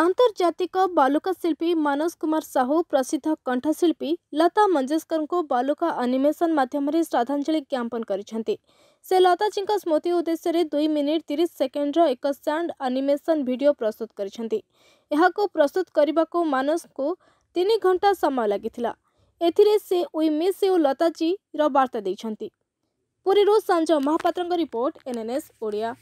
आंतर्जातिक बालुका शिल्पी मनोज कुमार साहू प्रसिद्ध कंठशिल्पी लता मंजेशकर को बालुका आनिमेसन मध्यम श्रद्धाजलि ज्ञापन से लताजी स्मृति उद्देश्य दुई मिनिट तीस सेकेंडर एक सैंड आनिमेसन भिड प्रस्तुत कर प्रस्तुत करने को मानस को तीन घंटा समय लगी ए मिस यू लताजी बार्ता पूरी संजय महापात्र रिपोर्ट एनएनएस ओडिया